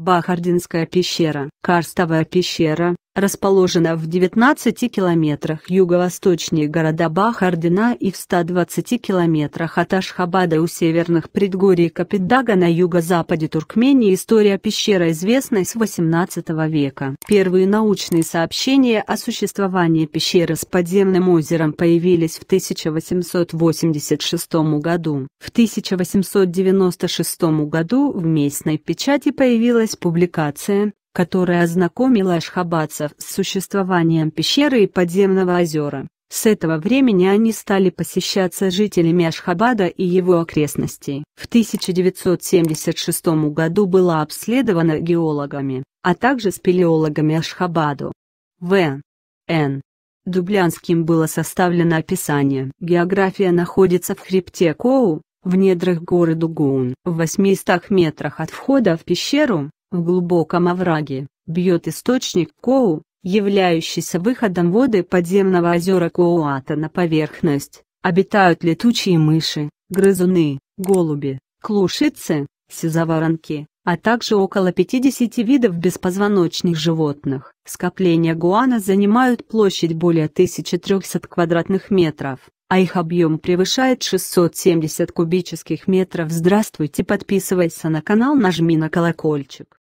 Бахардинская пещера. Карстовая пещера, расположена в 19 километрах юго-восточнее города Бахардина и в 120 километрах от Ашхабада у северных предгорий Капидага на юго-западе Туркмении. История пещеры известна с 18 века. Первые научные сообщения о существовании пещеры с подземным озером появились в 1886 году. В 1896 году в местной печати появилась состоялась публикация, которая ознакомила ашхабадцев с существованием пещеры и подземного озера. С этого времени они стали посещаться жителями Ашхабада и его окрестностей. В 1976 году была обследована геологами, а также спелеологами Ашхабаду. В. Н. Дублянским было составлено описание. География находится в хребте Коу, в недрах горы Дугун. В 800 метрах от входа в пещеру, в глубоком овраге бьет источник Коу, являющийся выходом воды подземного озера Коуата на поверхность, обитают летучие мыши, грызуны, голуби, клушицы, сизоворонки, а также около 50 видов беспозвоночных животных. Скопления гуана занимают площадь более 1300 квадратных метров, а их объем превышает 670 кубических метров. Здравствуйте, подписывайся на канал, нажми на колокольчик.